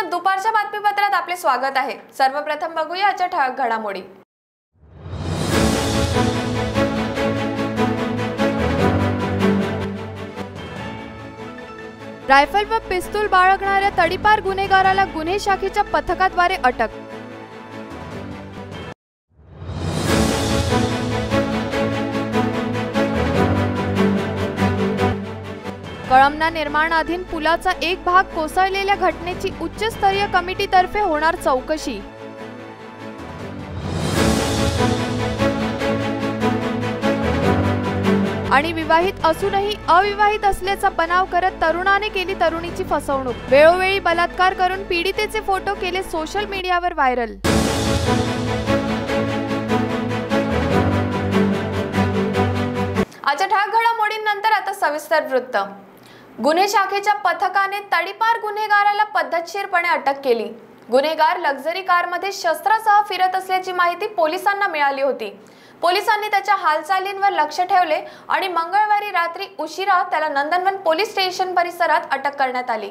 आजच्या दुपारच्या बातमीपत्रात आपले स्वागत आहे सर्वप्रथम बघूया आजच्या ठळक घडामोडी रायफल व पिस्तूल बाळगणाऱ्या तडीपार गुन्हेगाराला गुन्हे शाखेच्या पथकाद्वारे अटक कळमना निर्माणाधीन पुलाचा एक भाग कोसळलेल्या घटनेची उच्चस्तरीय कमिटीतर्फे होणार चौकशी आणि विवाहित असूनही अविवाहित असल्याचा बनाव करत तरुणाने केली तरुणीची फसवणूक वेळोवेळी बलात्कार करून पीडितेचे फोटो केले सोशल मीडियावर व्हायरल आजच्या ठाक घडामोडींनंतर आता सविस्तर वृत्त गुन्हे शाखेच्या पथकाने तडीपार गुन्हेगाराला पद्धतशीरपणे अटक केली गुन्हेगार लक्झरी कारमध्ये शस्त्रासह फिरत असल्याची माहिती पोलिसांना मिळाली होती पोलिसांनी त्याच्या हालचालींवर लक्ष ठेवले आणि मंगळवारी रात्री उशिरा त्याला नंदनवन पोलीस स्टेशन परिसरात अटक करण्यात आली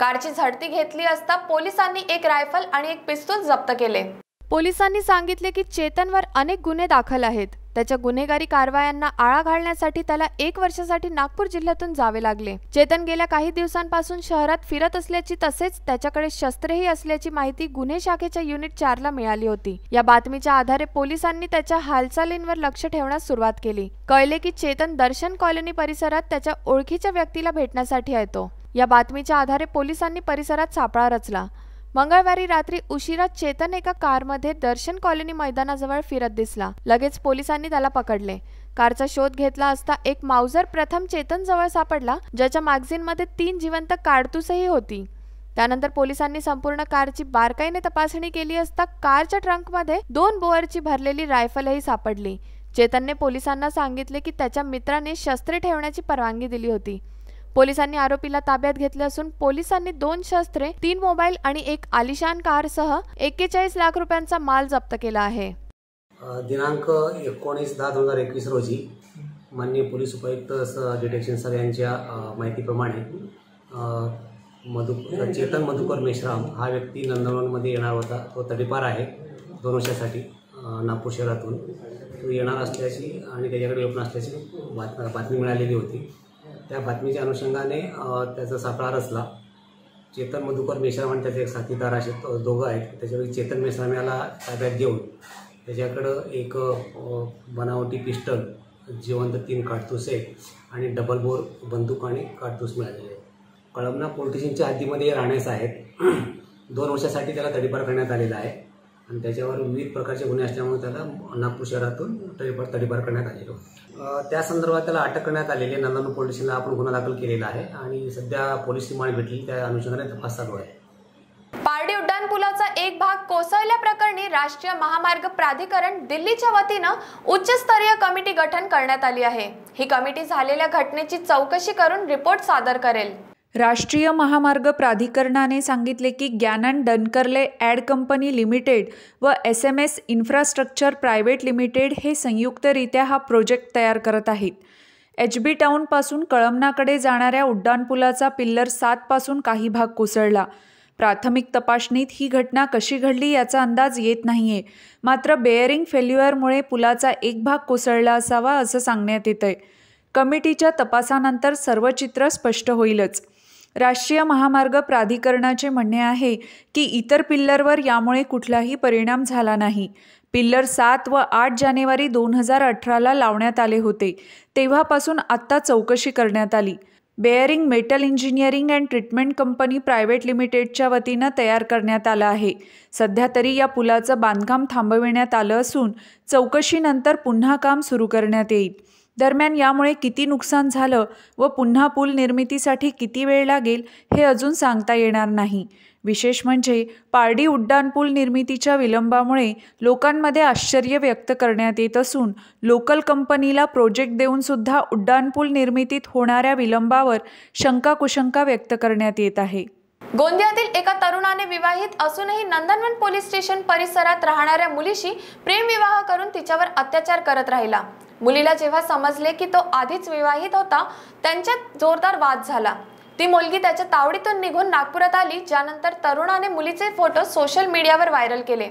कारची झडती घेतली असता पोलिसांनी एक रायफल आणि एक पिस्तूल जप्त केले पोलिसांनी सांगितले की चेतनवर अनेक गुन्हे दाखल आहेत त्याच्या गुन्हेगारी कारवायांना आळा घालण्यासाठी त्याला एक वर्षासाठी नागपूर जिल्ह्यातून जावे लागले चेतन गेल्या काही दिवसांपासून शहरात फिरत असल्याची तसेच त्याच्याकडे शस्त्रेही असल्याची माहिती गुन्हे शाखेच्या युनिट चारला मिळाली होती या बातमीच्या आधारे पोलिसांनी त्याच्या हालचालींवर लक्ष ठेवण्यास सुरुवात केली कळले की चेतन दर्शन कॉलनी परिसरात त्याच्या ओळखीच्या व्यक्तीला भेटण्यासाठी येतो या बातमीच्या आधारे पोलिसांनी परिसरात सापळा रचला मंगळवारी रात्री उशिरा चेतन एका कारमध्ये दर्शन कॉलनी मैदानाजवळ फिरत दिसला लगेच पोलिसांनी त्याला पकडले कारचा शोध घेतला असता एक माउजर प्रथम चेतन जवळ सापडला ज्याच्या मॅग्झिनमध्ये तीन जिवंत कारतूसही होती त्यानंतर पोलिसांनी संपूर्ण कारची बारकाईने तपासणी केली असता कारच्या ट्रंकमध्ये दोन बोअरची भरलेली रायफलही सापडली चेतनने पोलिसांना सांगितले की त्याच्या मित्राने शस्त्रे ठेवण्याची परवानगी दिली होती पोलिसांनी आरोपीला ताब्यात घेतले असून पोलिसांनी दोन शस्त्रे तीन मोबाईल आणि एक आलिशान कारसह एक्केचाळीस लाख रुपयांचा माल जप्त केला आहे दिनांक एकोणीस दहा दोन हजार एकवीस रोजी माननीय पोलीस उपायुक्त डिटेक्शन सर यांच्या माहितीप्रमाणे मधु चेतन मधुकर मेश्राम हा व्यक्ती नंदनवनमध्ये येणार होता तो तडीपार आहे दोन वर्षासाठी नागपूर शहरातून तो येणार असल्याची आणि त्याच्याकडे नसल्याची असल्याची बातमी मिळालेली होती त्या बातमीच्या अनुषंगाने त्याचा सापळा रचला चेतन मधुकर मेश्राम आणि त्याचे एक साथीदार असे दोघं आहेत त्याच्यापैकी चेतन मेश्राम याला ताब्यात घेऊन त्याच्याकडं एक बनावटी पिस्टल जिवंत तीन आहे आणि डबल बोर बंदूक आणि काडतूस मिळालेले आहेत कळमना पोलिटिशियनच्या हद्दीमध्ये राहण्यास आहेत दोन वर्षासाठी त्याला तडीपार करण्यात आलेला आहे आणि त्याच्यावर विविध प्रकारचे गुन्हे असल्यामुळे त्याला नागपूर शहरातून तडीपार तडीपार करण्यात आलेलो त्या संदर्भात त्याला अटक करण्यात आलेली आहे पोलीस आपण गुन्हा दाखल केलेला आहे आणि सध्या पोलीस रिमांड भेटली त्या अनुषंगाने तपास चालू आहे पारडी उड्डाण एक भाग कोसळल्या प्रकरणी राष्ट्रीय महामार्ग प्राधिकरण दिल्लीच्या वतीनं उच्चस्तरीय कमिटी गठन करण्यात आली आहे ही कमिटी झालेल्या घटनेची चौकशी करून रिपोर्ट सादर करेल राष्ट्रीय महामार्ग प्राधिकरणाने सांगितले की Gannon Dunkerley and company limited व S M S infrastructure private limited हे संयुक्तरित्या हा प्रोजेक्ट तयार करत आहेत एच बी टाऊनपासून कळमनाकडे जाणाऱ्या उड्डाणपुलाचा पिल्लर सातपासून काही भाग कोसळला प्राथमिक तपासणीत ही घटना कशी घडली याचा अंदाज येत नाही आहे मात्र बेअरिंग फेल्युअरमुळे पुलाचा एक भाग कोसळला असावा असं सांगण्यात येत आहे कमिटीच्या तपासानंतर सर्व चित्र स्पष्ट होईलच राष्ट्रीय महामार्ग प्राधिकरणाचे म्हणणे आहे की इतर पिल्लरवर यामुळे कुठलाही परिणाम झाला नाही पिल्लर सात व आठ जानेवारी दोन हजार अठराला लावण्यात आले होते तेव्हापासून आत्ता चौकशी करण्यात आली bearing metal engineering and treatment company private लिमिटेडच्या वतीनं तयार करण्यात आलं आहे सध्या तरी या पुलाचं बांधकाम थांबविण्यात आलं असून चौकशीनंतर पुन्हा काम सुरू करण्यात येईल दरम्यान यामुळे किती नुकसान झालं व पुन्हा पूल निर्मितीसाठी किती वेळ लागेल हे अजून सांगता येणार नाही विशेष म्हणजे पारडी उड्डाणपूल निर्मितीच्या विलंबामुळे लोकांमध्ये आश्चर्य व्यक्त करण्यात येत असून लोकल कंपनीला प्रोजेक्ट देऊनसुद्धा उड्डाणपूल निर्मितीत होणाऱ्या विलंबावर शंका कुशंका व्यक्त करण्यात येत आहे गोंदियातील एका तरुणाने विवाहित असूनही नंदनवन पोलीस स्टेशन परिसरात राहणाऱ्या मुलीशी प्रेमविवाह करून तिच्यावर अत्याचार करत राहिला मुलीला जेव्हा समजले की तो आधीच विवाहित होता त्यांच्यात जोरदार वाद झाला ती मुलगी त्याच्या तावडीतून निघून नागपुरात आली ज्यानंतर तरुणाने मुलीचे फोटो सोशल मीडियावर व्हायरल केले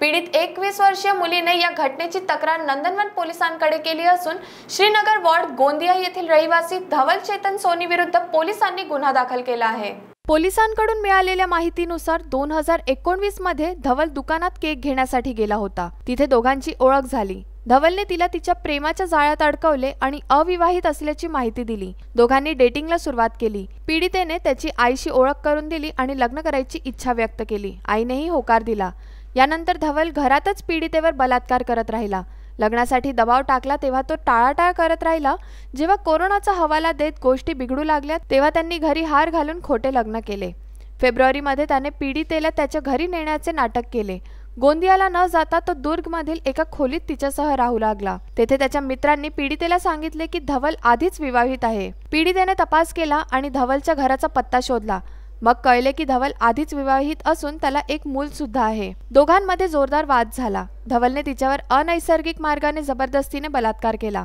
पीडित एकवीस वर्षीय मुलीने या घटनेची तक्रार नंदनवन पोलिसांकडे केली असून श्रीनगर वॉर्ड गोंदिया येथील रहिवासी धवल चेतन सोनी विरुद्ध पोलिसांनी गुन्हा दाखल केला आहे पोलिसांकडून मिळालेल्या माहितीनुसार दोन हजार एकोणवीस मध्ये धवल दुकानात केक घेण्यासाठी गेला होता तिथे दोघांची ओळख झाली धवलने तिला तिच्या प्रेमाच्या जाळ्यात अडकवले आणि अविवाहित असल्याची माहिती दिली दोघांनी डेटिंगला सुरुवात केली पीडितेने त्याची आईशी ओळख करून दिली आणि लग्न करायची इच्छा व्यक्त केली आईनेही होकार दिला यानंतर धवल घरातच पीडितेवर बलात्कार करत राहिला लग्नासाठी दबाव टाकला तेव्हा तो टाळाटाळ करत राहिला जेव्हा कोरोनाचा हवाला देत गोष्टी बिघडू लागल्या तेव्हा त्यांनी घरी हार घालून खोटे लग्न केले फेब्रुवारीमध्ये त्याने पीडितेला त्याच्या घरी नेण्याचे नाटक केले गोंदियाला न जाता तो दुर्गमधील एका खोलीत तिच्यासह राहू लागला तेथे त्याच्या मित्रांनी पीडितेला सांगितले की धवल आधीच विवाहित आहे पीडितेने तपास केला आणि धवलच्या घराचा पत्ता शोधला मग कळले की धवल आधीच विवाहित असून त्याला एक मूल सुद्धा आहे दोघांमध्ये जोरदार वाद झाला धवलने तिच्यावर अनैसर्गिक मार्गाने जबरदस्तीने बलात्कार केला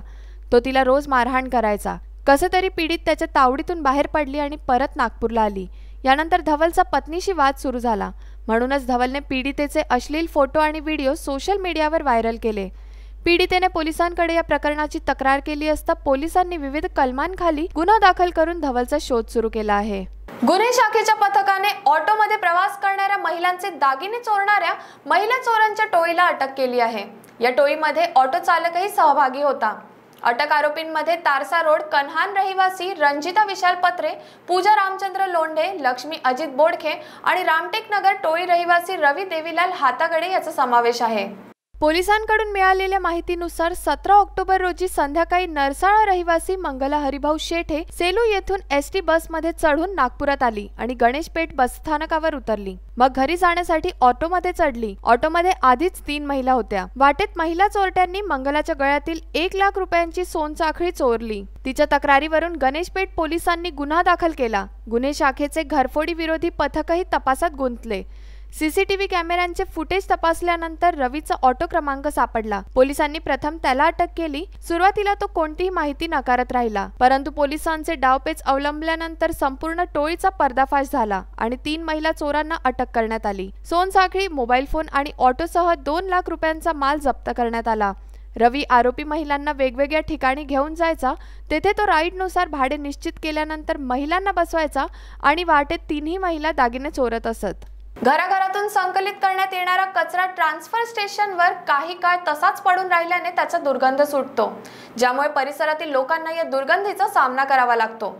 तो तिला रोज मारहाण करायचा कसं तरी पीडित त्याच्या तावडीतून बाहेर पडली आणि परत नागपूरला आली यानंतर धवलचा पत्नीशी वाद सुरू झाला म्हणूनच धवलने पीडितेचे अश्लील फोटो आणि व्हिडिओ सोशल मीडियावर व्हायरल केले पीडितेने पोलिसांकडे या प्रकरणाची तक्रार केली असता पोलिसांनी विविध कलमांखाली गुन्हा दाखल करून धवलचा शोध सुरू केला आहे गुन्हे शाखेच्या पथकाने ऑटोमध्ये प्रवास करणाऱ्या महिलांचे दागिने चोरणाऱ्या महिला चोरांच्या टोळीला अटक केली आहे या टोळीमध्ये ऑटो चालकही सहभागी होता अटक आरोपींमध्ये तारसा रोड कन्हान रहिवासी रंजिता विशाल पत्रे पूजा रामचंद्र लोंढे लक्ष्मी अजित बोडखे आणि रामटेक नगर टोळी रहिवासी रवी देवीलाल हातागडे याचा समावेश आहे पोलिसांकडून मिळालेल्या माहितीनुसार सतरा ऑक्टोबर रोजी संध्याकाळी नरसाळा रहिवासी मंगला हरिभाऊ शेठे सेलू येथून एस बसमध्ये चढून नागपुरात आली आणि गणेश बस बसस्थानकावर उतरली मग घरी जाण्यासाठी ऑटोमध्ये चढली ऑटोमध्ये आधीच तीन महिला होत्या वाटेत महिला चोरट्यांनी मंगलाच्या गळ्यातील एक लाख रुपयांची सोनचाखळी चोरली तिच्या तक्रारीवरून गणेशपेठ पोलिसांनी गुन्हा दाखल केला गुन्हे शाखेचे घरफोडी विरोधी पथकही तपासात गुंतले सीसीटीव्ही कॅमेऱ्यांचे फुटेज तपासल्यानंतर रवीचा ऑटो क्रमांक सापडला पोलिसांनी प्रथम त्याला अटक केली सुरुवातीला तो कोणतीही माहिती नकारत राहिला परंतु पोलिसांचे डावपेच अवलंबल्यानंतर संपूर्ण टोळीचा पर्दाफाश झाला आणि तीन महिला चोरांना अटक करण्यात आली सोनसाखळी मोबाईल फोन आणि ऑटोसह दोन लाख रुपयांचा माल जप्त करण्यात आला रवी आरोपी महिलांना वेगवेगळ्या ठिकाणी घेऊन जायचा तेथे तो राईडनुसार भाडे निश्चित केल्यानंतर महिलांना बसवायचा आणि वाटेत तिन्ही महिला दागिने चोरत असत घराघरातून संकलित करण्यात येणारा कचरा ट्रान्सफर स्टेशनवर काही काळ तसाच पडून राहिल्याने त्याचा दुर्गंध सुटतो ज्यामुळे परिसरातील लोकांना या दुर्गंधीचा सामना करावा लागतो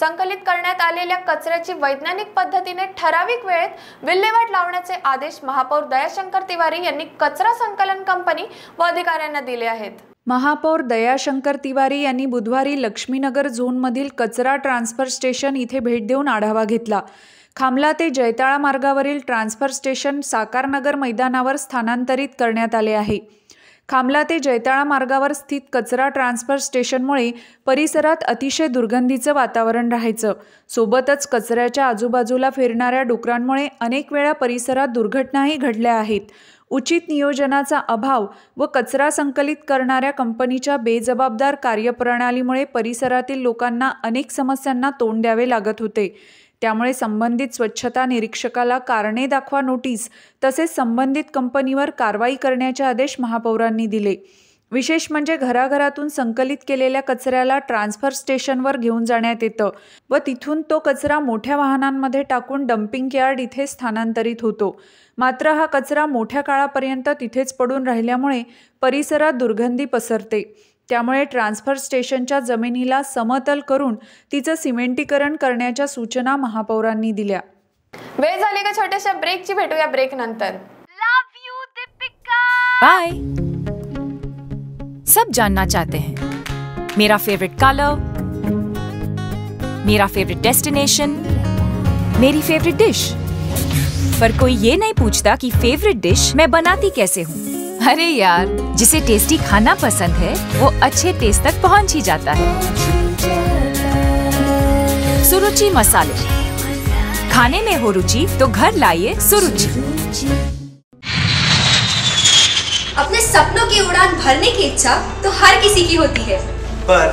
संकलित करण्यात आलेल्या कचऱ्याची वैज्ञानिक पद्धतीने ठराविक वेळेत विल्हेवाट लावण्याचे आदेश महापौर दयाशंकर तिवारी यांनी कचरा संकलन कंपनी व अधिकाऱ्यांना दिले आहेत महापौर दयाशंकर तिवारी यांनी बुधवारी लक्ष्मीनगर झोनमधील कचरा ट्रान्सफर स्टेशन इथे भेट देऊन आढावा घेतला खामला ते जयताळा मार्गावरील ट्रान्सफर स्टेशन साकारनगर मैदानावर स्थानांतरित करण्यात आले आहे खामला ते जयताळा मार्गावर स्थित कचरा ट्रान्सफर स्टेशनमुळे परिसरात अतिशय दुर्गंधीचं वातावरण राहायचं सोबतच कचऱ्याच्या आजूबाजूला फिरणाऱ्या डुकरांमुळे अनेक वेळा परिसरात दुर्घटनाही घडल्या आहेत उचित नियोजनाचा अभाव व कचरा संकलित करणाऱ्या कंपनीच्या बेजबाबदार कार्यप्रणालीमुळे परिसरातील लोकांना अनेक समस्यांना तोंड द्यावे लागत होते त्यामुळे संबंधित स्वच्छता निरीक्षकाला कारणे दाखवा नोटीस तसेच संबंधित कंपनीवर कारवाई करण्याचे आदेश महापौरांनी दिले विशेष म्हणजे घराघरातून संकलित केलेल्या कचऱ्याला ट्रान्सफर स्टेशनवर घेऊन जाण्यात येतं व तिथून तो कचरा मोठ्या वाहनांमध्ये टाकून डम्पिंग यार्ड इथे स्थानांतरित होतो मात्र हा कचरा मोठ्या काळापर्यंत तिथेच पडून राहिल्यामुळे परिसरात दुर्गंधी पसरते त्यामुळे ट्रान्सफर स्टेशनच्या जमिनीला समतल करून तिचं सिमेंटीकरण करण्याच्या सूचना महापौरांनी दिल्या वेळ झाली का छोट्याशा ब्रेकची भेटूया ब्रेक नंतर बाय सब जानना चाहते हैं मेरा फेवरेट कलर मेरा फेवरेट डेस्टिनेशन मेरी फेवरेट डिश पर कोई ये नहीं पूछता कि फेवरेट डिश मैं बनाती कैसे हूँ अरे यार जिसे टेस्टी खाना पसंद है वो अच्छे टेस्ट तक पहुंच ही जाता है सुरुचि मसाले खाने में हो रुचि तो घर लाइए सुरुचि अपने सपनों की उड़ान भरने की इच्छा तो हर किसी की होती है पर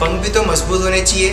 पंख भी तो मजबूत होने चाहिए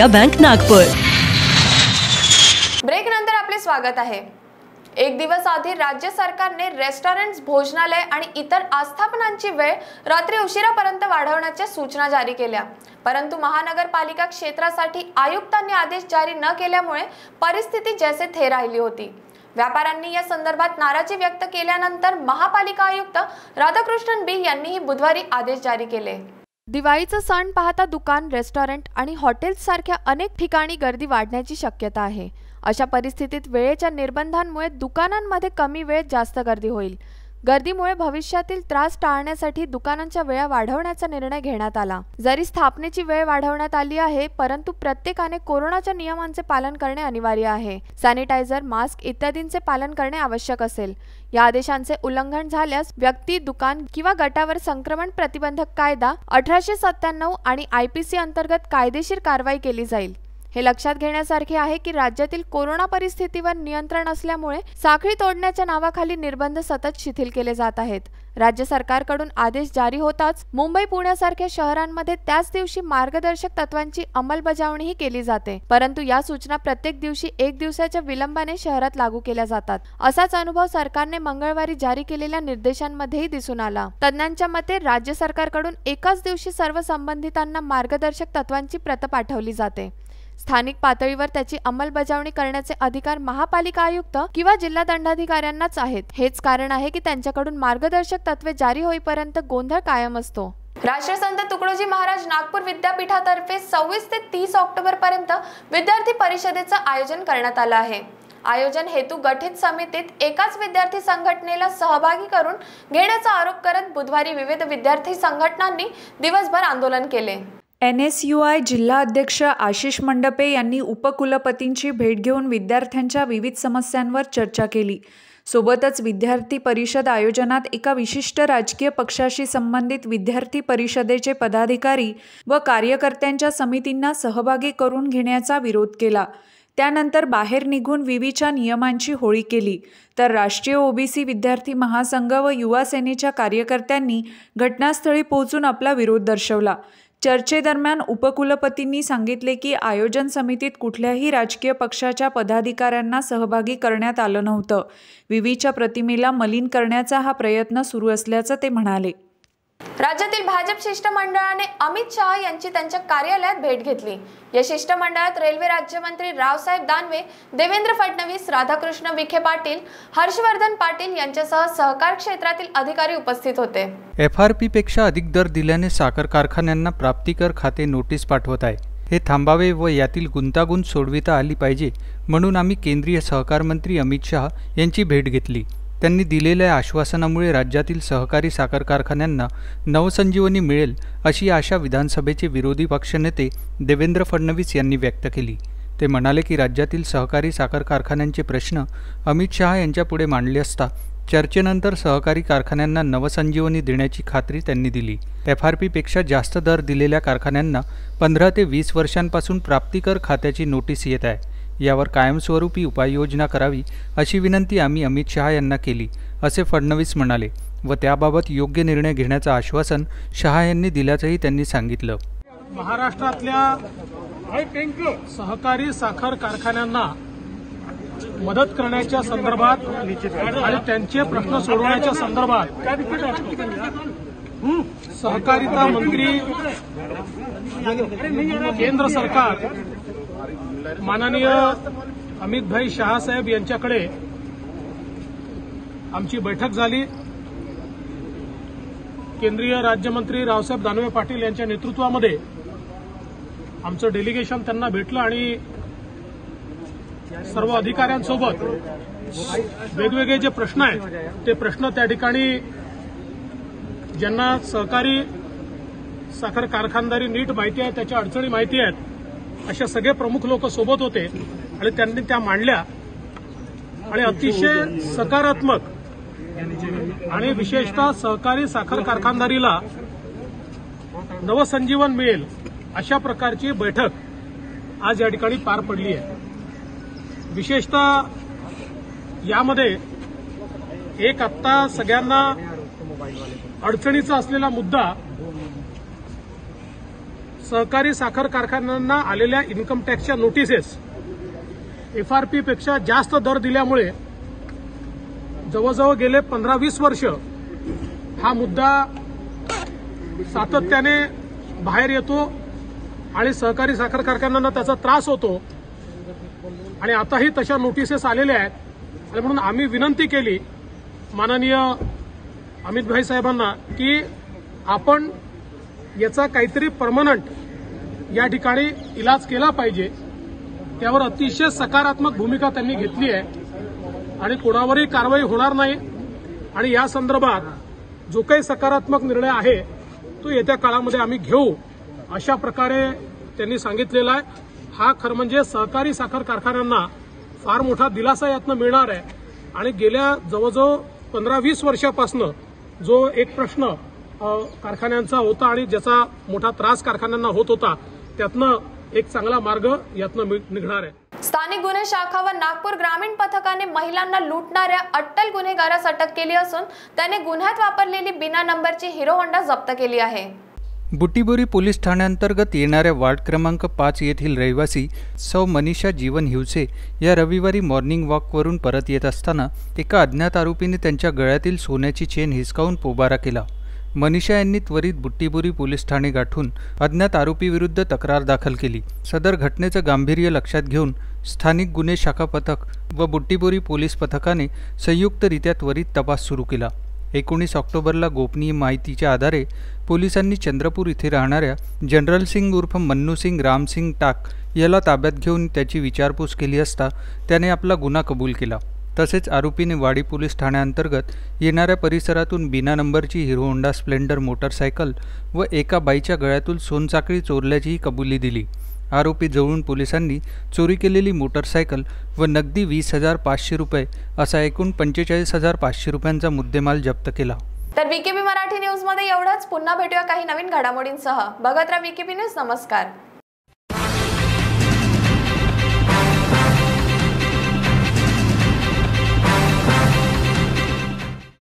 बँका बँक नागपूर ब्रेक नंतर आपले स्वागत आहे एक दिवस आधी राज्य सरकारने रेस्टॉरंट भोजनालय आणि इतर आस्थापनांची वेळ रात्री उशिरापर्यंत वाढवण्याच्या सूचना जारी केल्या परंतु महानगरपालिका क्षेत्रासाठी आयुक्तांनी आदेश जारी न केल्यामुळे परिस्थिती जैसे थे राहिली होती व्यापाऱ्यांनी या संदर्भात नाराजी व्यक्त केल्यानंतर महापालिका आयुक्त राधाकृष्णन बी यांनीही बुधवारी आदेश जारी केले दिवाळीचा सण पाहता दुकान रेस्टॉरंट आणि हॉटेल्स सारख्या अनेक ठिकाणी गर्दी वाढण्याची शक्यता आहे अशा परिस्थितीत वेळेच्या निर्बंधांमुळे दुकानांमध्ये कमी वेळेत जास्त गर्दी होईल गर्दीमुळे भविष्यातील त्रास टाळण्यासाठी दुकानांच्या वेळा वाढवण्याचा निर्णय घेण्यात आला जरी स्थापनेची वेळ वाढवण्यात आली आहे परंतु प्रत्येकाने कोरोनाच्या नियमांचे पालन करणे अनिवार्य आहे सॅनिटायझर मास्क इत्यादींचे पालन करणे आवश्यक असेल या आदेशांचे उल्लंघन झाल्यास व्यक्ती दुकान किंवा गटावर संक्रमण प्रतिबंधक कायदा अठराशे सत्त्याण्णव आणि आयपीसी अंतर्गत कायदेशीर कारवाई केली जाईल हे लक्षात घेण्यासारखे आहे की राज्यातील कोरोना परिस्थितीवर नियंत्रण असल्यामुळे साखळी तोडण्याच्या नावाखाली निर्बंध सतत शिथिल केले जात आहेत राज्य सरकारकडून आदेश जारी होताच मुंबई पुण्यासारख्या शहरांमध्ये त्याच दिवशी मार्गदर्शक तत्वांची अंमलबजावणीही केली जाते परंतु या सूचना प्रत्येक दिवशी एक दिवसाच्या विलंबाने शहरात लागू केल्या जातात असाच अनुभव सरकारने मंगळवारी जारी केलेल्या निर्देशांमध्येही दिसून आला तज्ज्ञांच्या मते राज्य सरकारकडून एकाच दिवशी सर्व संबंधितांना मार्गदर्शक तत्वांची प्रत पाठवली जाते स्थानिक पातळीवर त्याची अंमलबजावणी करण्याचे अधिकार महापालिका आयुक्त किंवा जिल्हा दंडाधिकाऱ्यांनाच आहेत हेच कारण आहे की त्यांच्याकडून मार्गदर्शक तत्वे जारी होईपर्यंत गोंधळ कायम असतो राष्ट्रसंत तुकडोजी महाराज नागपूर विद्यापीठातर्फे सव्वीस ते तीस ऑक्टोबर पर्यंत विद्यार्थी परिषदेचं आयोजन करण्यात आलं आहे आयोजन हेतू गठित समितीत एकाच विद्यार्थी संघटनेला सहभागी करून घेण्याचा आरोप करत बुधवारी विविध विद्यार्थी संघटनांनी दिवसभर आंदोलन केले एन एस यू आय जिल्हाध्यक्ष आशिष मंडपे यांनी उपकुलपतींची भेट घेऊन विद्यार्थ्यांच्या विविध समस्यांवर चर्चा केली सोबतच विद्यार्थी परिषद आयोजनात एका विशिष्ट राजकीय पक्षाशी संबंधित विद्यार्थी परिषदेचे पदाधिकारी व कार्यकर्त्यांच्या समितींना सहभागी करून घेण्याचा विरोध केला त्यानंतर बाहेर निघून विवीच्या नियमांची होळी केली तर राष्ट्रीय ओबीसी विद्यार्थी महासंघ व युवा सेनेच्या कार्यकर्त्यांनी घटनास्थळी पोहोचून आपला विरोध दर्शवला चर्चेदरम्यान उपकुलपतींनी सांगितले की आयोजन समितीत कुठल्याही राजकीय पक्षाच्या पदाधिकाऱ्यांना सहभागी करण्यात आलं नव्हतं विवीच्या प्रतिमेला मलिन करण्याचा हा प्रयत्न सुरू असल्याचं ते म्हणाले राज्यातील भाजप शिष्टमंडळाने अमित शहा यांची त्यांच्या कार्यालयात भेट घेतली या शिष्टमंडळात रेल्वे राज्यमंत्री रावसाहेब दानवे देवेंद्र फडणवीस राधाकृष्ण विखे पाटील हर्षवर्धन पाटील यांच्यासह सहकार क्षेत्रातील अधिकारी उपस्थित होते एफ आर पी पेक्षा अधिक दर दिल्याने साखर कारखान्यांना प्राप्तिकर खाते नोटीस पाठवत आहे हे थांबावे व यातील गुंतागुंत सोडविता आली पाहिजे म्हणून आम्ही केंद्रीय सहकार मंत्री अमित शहा यांची भेट घेतली त्यांनी दिलेल्या आश्वासनामुळे राज्यातील सहकारी साखर कारखान्यांना नवसंजीवनी मिळेल अशी आशा विधानसभेचे विरोधी पक्षनेते देवेंद्र फडणवीस यांनी व्यक्त केली ते म्हणाले की राज्यातील सहकारी साखर कारखान्यांचे प्रश्न अमित शहा यांच्यापुढे मांडले असता चर्चेनंतर सहकारी कारखान्यांना नवसंजीवनी देण्याची खात्री त्यांनी दिली एफ आर पीपेक्षा जास्त दर दिलेल्या कारखान्यांना पंधरा ते वीस वर्षांपासून प्राप्तिकर खात्याची नोटीस येत आहे यावर कायमस्वरूपी उपाययोजना करावी अशी विनंती आम्ही अमित शहा यांना केली असे फडणवीस म्हणाले व त्याबाबत योग्य निर्णय घेण्याचं आश्वासन शहा यांनी दिल्याचंही त्यांनी सांगितलं महाराष्ट्रातल्या सहकारी साखर कारखान्यांना मदत करण्याच्या संदर्भात आणि त्यांचे प्रश्न सोडवण्याच्या संदर्भात सहकारिता मंत्री केंद्र सरकार माननीय अमितभाई साहेब यांच्याकडे आमची बैठक झाली केंद्रीय राज्यमंत्री रावसाहेब दानवे पाटील यांच्या नेतृत्वामध्ये आमचं डेलिगेशन त्यांना भेटलं आणि सर्व अधिकाऱ्यांसोबत वेगवेगळे जे प्रश्न आहेत ते प्रश्न त्या ठिकाणी ज्यांना सहकारी साखर कारखानदारी नीट माहिती आहे त्याच्या अडचणी माहिती आहेत अशा सगळे प्रमुख लोक सोबत होते आणि त्यांनी त्या मांडल्या आणि अतिशय सकारात्मक आणि विशेषतः सहकारी साखर कारखानदारीला नवसंजीवन मिळेल अशा प्रकारची बैठक आज या ठिकाणी पार पडली आहे विशेषतः यामध्ये एक आत्ता सगळ्यांना अडचणीचा असलेला मुद्दा सहकारी साखर कारखान्यांना आलेल्या इन्कम टॅक्सच्या नोटिसेस एफ आर जास्त दर दिल्यामुळे जवळजवळ गेले पंधरा वीस वर्ष हा मुद्दा सातत्याने बाहेर येतो आणि सहकारी साखर कारखान्यांना त्याचा त्रास होतो आणि आताही तशा नोटिसेस आलेल्या आहेत आणि म्हणून आम्ही विनंती केली माननीय अमित भाई साहेबांना की आपण याचा काहीतरी परमनंट या ठिकाणी इलाज केला पाहिजे त्यावर अतिशय सकारात्मक भूमिका त्यांनी घेतली आहे आणि कोणावरही कारवाई होणार नाही आणि या संदर्भात जो काही सकारात्मक निर्णय आहे तो येत्या काळामध्ये आम्ही घेऊ अशा प्रकारे त्यांनी सांगितलेला आहे हा खरं म्हणजे सहकारी साखर कारखान्यांना फार मोठा दिलासा यातनं मिळणार आहे आणि गेल्या जवळजवळ पंधरा वीस वर्षापासून जो एक प्रश्न कारखान्यांचा होता आणि ज्याचा मोठा त्रास कारखान्यांना होत होता त्यातनं एक चांगला मार्ग यातनं निघणार आहे स्थानिक गुन्हे शाखा व नागपूर ग्रामीण पथकाने महिलांना लुटणाऱ्या अट्टल गुन्हेगारास अटक केली असून त्याने गुन्ह्यात वापरलेली बिना नंबरची हिरो होंडा जप्त केली आहे बुटीबोरी पोलीस ठाण्याअंतर्गत येणाऱ्या वार्ड क्रमांक पाच येथील रहिवासी सौ मनीषा जीवन हिवसे या रविवारी मॉर्निंग वॉकवरून परत येत असताना एका अज्ञात आरोपीने त्यांच्या गळ्यातील सोन्याची चेन हिसकावून पोबारा केला मनीषा यांनी त्वरित बुट्टीबुरी पोलीस ठाणे गाठून अज्ञात आरोपीविरुद्ध तक्रार दाखल केली सदर घटनेचं गांभीर्य लक्षात घेऊन स्थानिक गुन्हे शाखा पथक व बुट्टीबोरी पोलीस पथकाने संयुक्तरित्या त्वरित तपास सुरू केला एकोणीस ऑक्टोबरला गोपनीय माहितीच्या आधारे पोलिसांनी चंद्रपूर इथे राहणाऱ्या जनरल सिंग उर्फ मन्नू सिंग रामसिंग टाक याला ताब्यात घेऊन त्याची विचारपूस केली असता त्याने आपला गुन्हा कबूल केला तसेच आरोपीने वाडी पोलीस ठाण्याअंतर्गत येणाऱ्या परिसरातून बिना नंबरची हिरो होंडा स्प्लेंडर मोटरसायकल व एका बाईच्या गळ्यातून सोनचाकळी चोरल्याचीही कबुली दिली आरोपी जवळून पोलिसांनी चोरी केलेली मोटरसायकल व नगदी वीस हजार पाचशे रुपये असा एकूण पंचेचाळीस हजार पाचशे रुपयांचा मुद्देमाल जप्त केला तर बीकेबी मराठी न्यूजमध्ये एवढंच पुन्हा भेटूया काही नवीन घडामोडींसह बघत राहा बीकेबी न्यूज नमस्कार